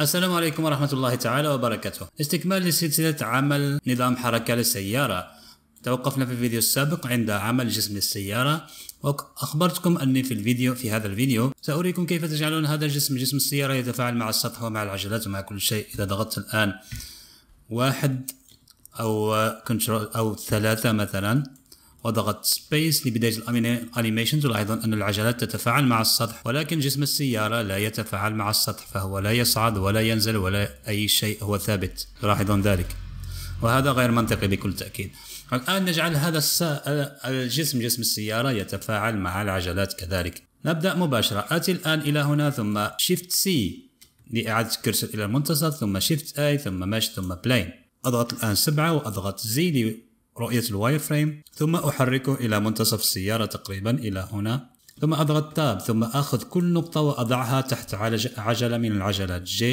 السلام عليكم ورحمة الله تعالى وبركاته استكمال لسلسلة عمل نظام حركة للسيارة توقفنا في الفيديو السابق عند عمل جسم السيارة وأخبرتكم أني في الفيديو في هذا الفيديو سأريكم كيف تجعلون هذا الجسم جسم السيارة يتفاعل مع السطح ومع العجلات ومع كل شيء إذا ضغطت الآن واحد أو كنترول أو ثلاثة مثلا وضغط سبيس لبداية الأنيميشنز والأيضا أن العجلات تتفاعل مع السطح ولكن جسم السيارة لا يتفاعل مع السطح فهو لا يصعد ولا ينزل ولا أي شيء هو ثابت لاحظون ذلك وهذا غير منطقي بكل تأكيد الآن نجعل هذا الجسم جسم السيارة يتفاعل مع العجلات كذلك نبدأ مباشرة آتي الآن إلى هنا ثم شيفت سي لإعادة الكرسور إلى المنتصف ثم شيفت اي ثم مش ثم بلاين أضغط الآن سبعة وأضغط زي رؤية الواير فريم ثم أحركه إلى منتصف السيارة تقريبا إلى هنا ثم أضغط تاب ثم أخذ كل نقطة وأضعها تحت عجلة من العجلات J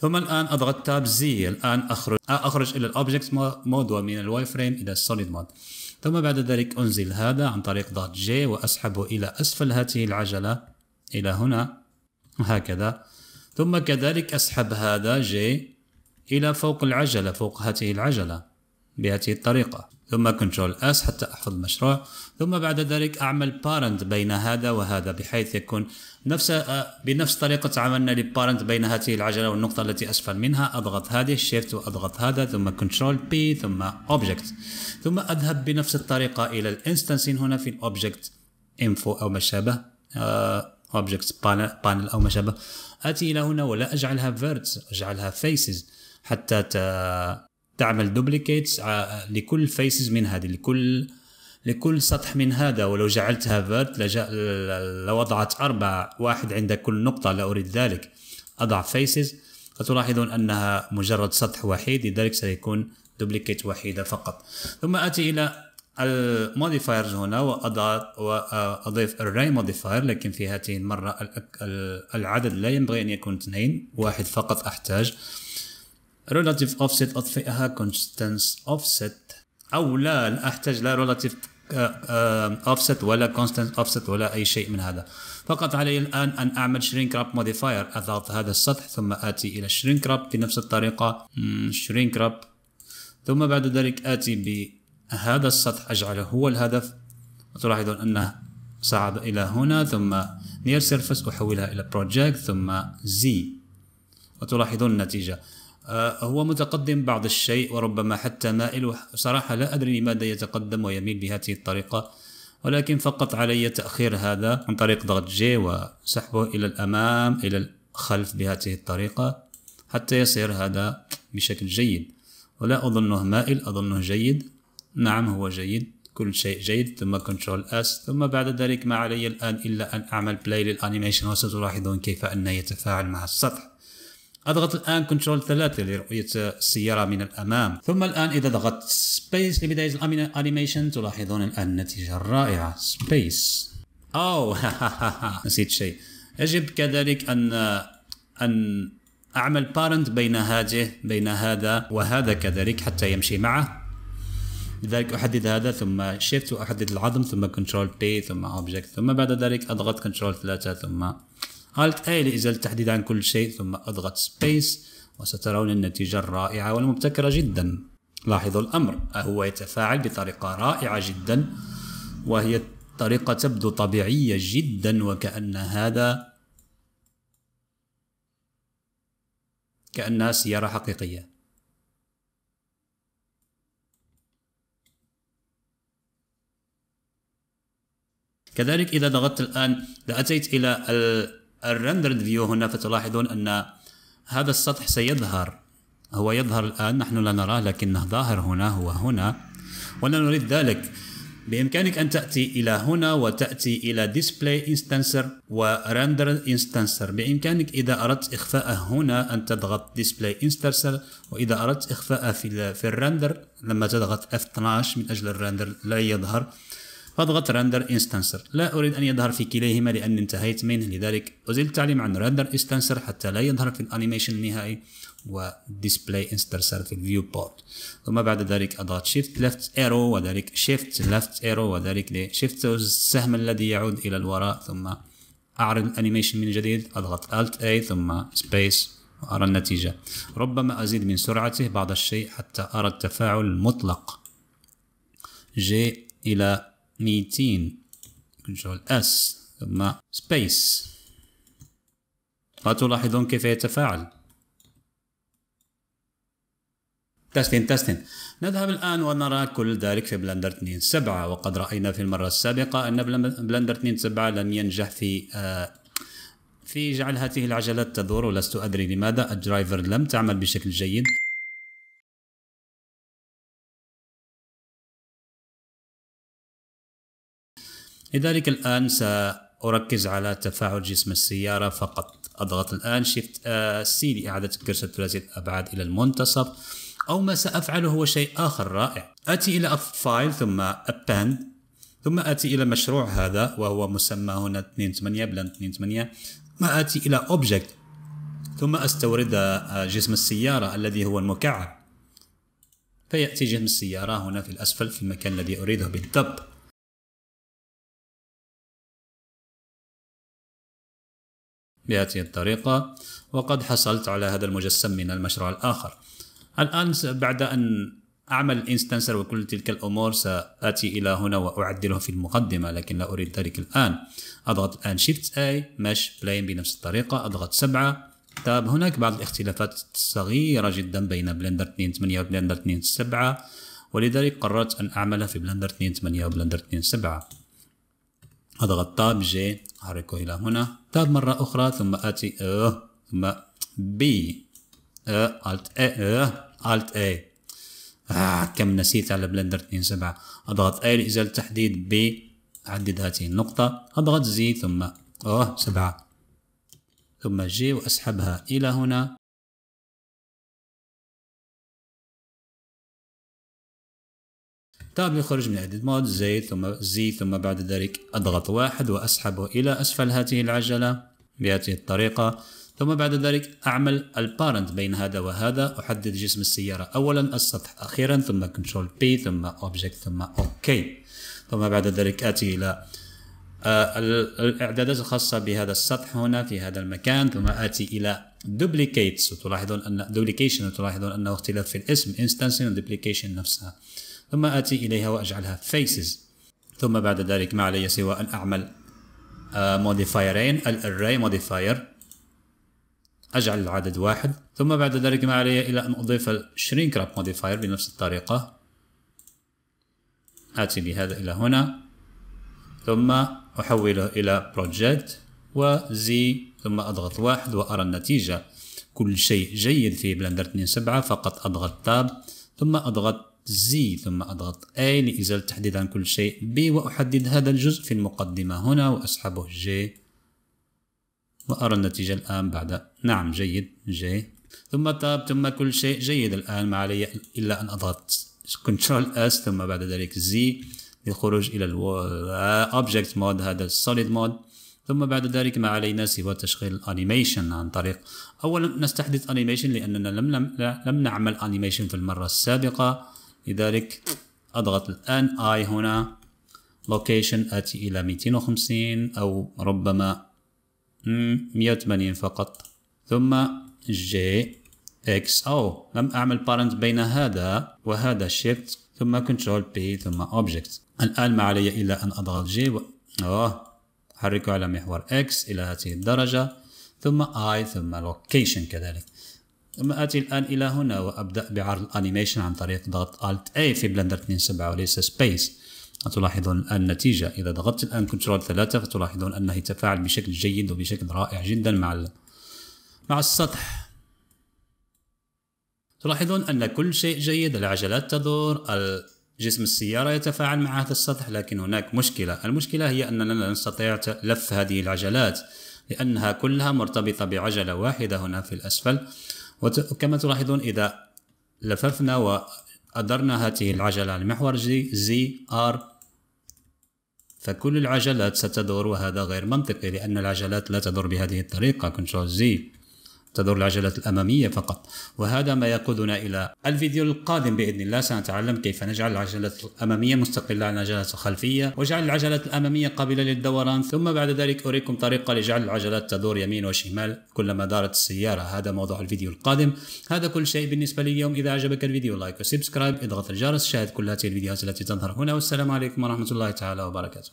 ثم الآن أضغط تاب Z الآن أخرج آه، أخرج إلى الأوبجكت مود ومن الواي فريم إلى السوليد مود ثم بعد ذلك أنزل هذا عن طريق دوت J وأسحبه إلى أسفل هذه العجلة إلى هنا هكذا ثم كذلك أسحب هذا جي إلى فوق العجلة فوق هذه العجلة بهذه الطريقة ثم كنترول اس حتى احفظ المشروع ثم بعد ذلك اعمل بارنت بين هذا وهذا بحيث يكون نفس آه، بنفس طريقة عملنا للبارنت بين هذه العجلة والنقطة التي اسفل منها اضغط هذه شيفت واضغط هذا ثم كنترول بي ثم اوبجكت ثم اذهب بنفس الطريقة الى الانستنسين هنا في الاوبجكت انفو او ما شابه آه، اوبجكتس بانل أو ما شابه آتي إلى هنا ولا أجعلها فيرتس أجعلها فيسز حتى تعمل دوبليكيتس آه، لكل فيسز من هذه لكل لكل سطح من هذا ولو جعلتها فيرت لوضعت أربع واحد عند كل نقطة لا أريد ذلك أضع فيسز فتلاحظون أنها مجرد سطح وحيد لذلك سيكون دوبليكيت وحيدة فقط ثم آتي إلى الموديفايرز هنا واضيف الري موديفاير لكن في هذه المره العدد لا ينبغي ان يكون اثنين واحد فقط احتاج اوف سيت اطفئها اوف سيت او لا لا احتاج لا اوف آه، سيت ولا اوف سيت ولا اي شيء من هذا فقط علي الان ان اعمل shrink wrap modifier اضغط هذا السطح ثم اتي الى shrink wrap بنفس الطريقه shrink wrap ثم بعد ذلك اتي ب هذا السطح أجعله هو الهدف وتلاحظون أنه صعد إلى هنا ثم near surface أحولها إلى project ثم z وتلاحظون النتيجة آه، هو متقدم بعض الشيء وربما حتى مائل صراحة لا أدري لماذا يتقدم ويميل بهذه الطريقة ولكن فقط علي تأخير هذا عن طريق ضغط J وسحبه إلى الأمام إلى الخلف بهذه الطريقة حتى يصير هذا بشكل جيد ولا أظنه مائل أظنه جيد نعم هو جيد كل شيء جيد ثم كنترول اس ثم بعد ذلك ما علي الآن إلا أن أعمل بلاي للأنيميشن وستلاحظون كيف أنه يتفاعل مع السطح أضغط الآن كنترول 3 لرؤية السيارة من الأمام ثم الآن إذا ضغطت سبيس لبداية الأنيميشن تلاحظون الآن النتيجة الرائعة سبيس أو نسيت شيء يجب كذلك أن أن أعمل بارنت بين هذه بين هذا وهذا كذلك حتى يمشي معه لذلك احدد هذا ثم شيفت واحدد العظم ثم كنترول بي ثم اوبجكت ثم بعد ذلك اضغط كنترول ثلاثة ثم الت اي لازاله التحديد عن كل شيء ثم اضغط سبيس وسترون النتيجة الرائعة والمبتكرة جدا لاحظوا الامر هو يتفاعل بطريقة رائعة جدا وهي طريقة تبدو طبيعية جدا وكأن هذا كأنها سيارة حقيقية كذلك إذا ضغطت الآن لأتيت إلى الرندرد فيو هنا فتلاحظون أن هذا السطح سيظهر هو يظهر الآن نحن لا نراه لكنه ظاهر هنا هو هنا ولا نريد ذلك بإمكانك أن تأتي إلى هنا وتأتي إلى Display Instancer وRender Instancer بإمكانك إذا أردت إخفاءه هنا أن تضغط Display Instancer وإذا أردت إخفاءه في, في الرندر لما تضغط F12 من أجل الرندر لا يظهر فاضغط render instancer لا أريد أن يظهر في كليهما لأن انتهيت منه لذلك أزيل التعليم عن render instancer حتى لا يظهر في الانيميشن النهائي و display instancer في الفيو بورت ثم بعد ذلك أضغط shift left arrow وذلك shift left arrow وذلك لشفت السهم الذي يعود إلى الوراء ثم أعرض الانيميشن من جديد أضغط alt A ثم space وأرى النتيجة ربما أزيد من سرعته بعض الشيء حتى أرى التفاعل المطلق جي إلى ميتين كنترول اس ثم سبيس وتلاحظون كيف يتفاعل تستين تستين نذهب الآن ونرى كل ذلك في بلندر 2.7 وقد رأينا في المرة السابقة أن بلندر 2.7 لم ينجح في آه، في جعل هذه العجلات تدور ولست أدري لماذا الدرايفر لم تعمل بشكل جيد لذلك الآن سأركز على تفاعل جسم السيارة فقط أضغط الآن شيفت سي آه، لإعادة الكرسي الثلاثي الأبعاد إلى المنتصف أو ما سأفعله هو شيء آخر رائع آتي إلى فايل ثم append ثم آتي إلى مشروع هذا وهو مسمى هنا 28 بلان 28 ثم آتي إلى object ثم أستورد آه، جسم السيارة الذي هو المكعب فيأتي جسم السيارة هنا في الأسفل في المكان الذي أريده بالضبط بهذه الطريقة وقد حصلت على هذا المجسم من المشروع الآخر الآن بعد أن أعمل الإنستنسر وكل تلك الأمور سآتي إلى هنا وأعدله في المقدمة لكن لا أريد ذلك الآن أضغط الآن شيفت A مش بلين بنفس الطريقة أضغط 7 تاب هناك بعض الاختلافات صغيرة جدا بين بلندر 2.8 وبلندر 2.7 ولذلك قررت أن أعمل في بلندر 2.8 وبلندر 2.7 أضغط تاب جي أحركه إلى هنا تاب مرة أخرى ثم آتي أه ثم بي أه ألت أ أه ألت أ آه كم نسيت على بلندر 2.7 أضغط أ لإزالة التحديد بي أعدد هذه النقطة أضغط زي ثم أه سبعة ثم جي وأسحبها إلى هنا تاب طيب، يخرج من عدد مود زي ثم زي ثم بعد ذلك أضغط واحد وأسحبه إلى أسفل هذه العجلة بهذه الطريقة ثم بعد ذلك أعمل البارنت بين هذا وهذا أحدد جسم السيارة أولا السطح أخيرا ثم كنترول بي ثم أوبجكت ثم أوكي ثم بعد ذلك آتي إلى آه، الإعدادات الخاصة بهذا السطح هنا في هذا المكان ثم آتي إلى دوبليكيتس وتلاحظون أن دوبليكيشن وتلاحظون أنه اختلاف في الاسم انستانسين ودوبليكيشن نفسها ثم آتي إليها وأجعلها faces ثم بعد ذلك ما علي سوى أن أعمل موديفايرين الاري موديفاير أجعل العدد واحد ثم بعد ذلك ما علي إلى أن أضيف الشرينك راب موديفاير بنفس الطريقة آتي بهذا إلى هنا ثم أحوله إلى بروجكت وزي ثم أضغط واحد وأرى النتيجة كل شيء جيد في بلندر 2.7 فقط أضغط تاب ثم أضغط زي ثم أضغط A لإزالة التحديد عن كل شيء B وأحدد هذا الجزء في المقدمة هنا وأسحبه J وأرى النتيجة الآن بعد نعم جيد J ثم تاب ثم كل شيء جيد الآن ما علي إلا أن أضغط Ctrl S ثم بعد ذلك Z للخروج إلى Object مود هذا السوليد مود ثم بعد ذلك ما علينا سوى تشغيل الانيميشن عن طريق اولا نستحدث انيميشن لاننا لم لم, لم نعمل انيميشن في المره السابقه لذلك أضغط الآن I هنا لوكيشن آتي إلى 250 أو ربما 180 فقط ثم J X أو لم أعمل بارنت بين هذا وهذا Shift ثم Ctrl P ثم Object الآن ما علي إلا أن أضغط J و... أوه حركه على محور X إلى هذه الدرجة ثم I ثم Location كذلك ثم آتي الآن إلى هنا وأبدأ بعرض الأنيميشن عن طريق ضغط Alt A في بلندر 2.7 وليس سبيس تلاحظون الآن النتيجة إذا ضغطت الآن كنترول 3 فتلاحظون أنه يتفاعل بشكل جيد وبشكل رائع جدا مع مع السطح تلاحظون أن كل شيء جيد العجلات تدور جسم السيارة يتفاعل مع هذا السطح لكن هناك مشكلة المشكلة هي أننا لا نستطيع لف هذه العجلات لأنها كلها مرتبطة بعجلة واحدة هنا في الأسفل وكما تلاحظون إذا لففنا وأدرنا هذه العجلة على محور زي آر فكل العجلات ستدور وهذا غير منطقي لأن العجلات لا تدور بهذه الطريقة كنترول زي تدور العجلة الأمامية فقط وهذا ما يقودنا إلى الفيديو القادم بإذن الله سنتعلم كيف نجعل العجلة الأمامية مستقلة عن العجلة الخلفية وجعل العجلة الأمامية قابلة للدوران ثم بعد ذلك أريكم طريقة لجعل العجلات تدور يمين وشمال كلما دارت السيارة هذا موضوع الفيديو القادم هذا كل شيء بالنسبة لي اليوم إذا أعجبك الفيديو لايك وسبسكرايب اضغط الجرس شاهد كل هذه الفيديوهات التي تظهر هنا والسلام عليكم ورحمة الله تعالى وبركاته